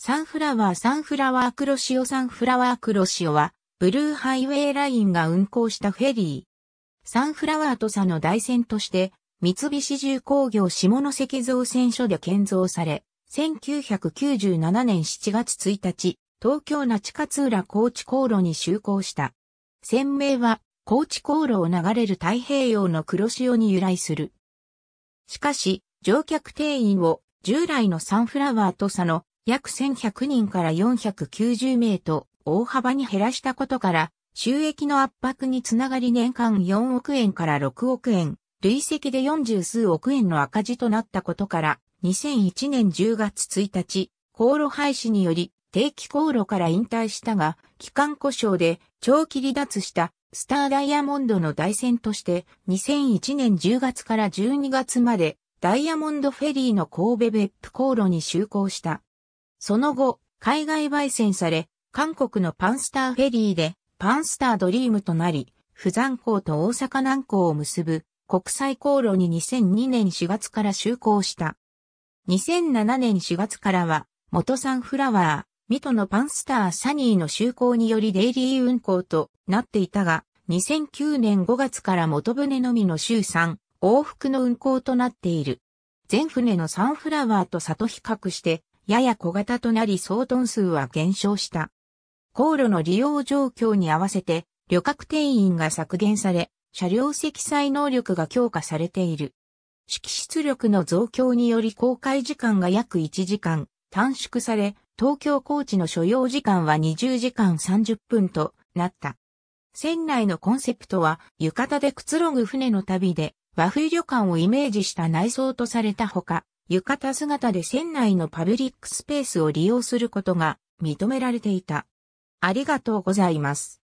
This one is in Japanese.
サンフラワーサンフラワークロシオサンフラワークロシオは、ブルーハイウェイラインが運行したフェリー。サンフラワーと佐の大船として、三菱重工業下関造船所で建造され、1997年7月1日、東京那智勝浦高知航路に就航した。船名は、高知航路を流れる太平洋の黒潮に由来する。しかし、乗客定員を従来のサンフラワーと佐の約1100人から490名と大幅に減らしたことから、収益の圧迫につながり年間4億円から6億円、累積で40数億円の赤字となったことから、2001年10月1日、航路廃止により定期航路から引退したが、機関故障で長期離脱したスターダイヤモンドの代船として2001年10月から12月までダイヤモンドフェリーの神戸別府航路に就航した。その後、海外焙煎され、韓国のパンスターフェリーで、パンスタードリームとなり、釜山港と大阪南港を結ぶ国際航路に2002年4月から就航した。2007年4月からは、元サンフラワー、ミトのパンスターサニーの就航によりデイリー運航となっていたが、2009年5月から元船のみの週3、往復の運航となっている。全船のサンフラワーと差と比較して、やや小型となり総トン数は減少した。航路の利用状況に合わせて、旅客定員が削減され、車両積載能力が強化されている。色出力の増強により公開時間が約1時間短縮され、東京高知の所要時間は20時間30分となった。船内のコンセプトは、浴衣でくつろぐ船の旅で、和風旅館をイメージした内装とされたほか、浴衣姿で船内のパブリックスペースを利用することが認められていた。ありがとうございます。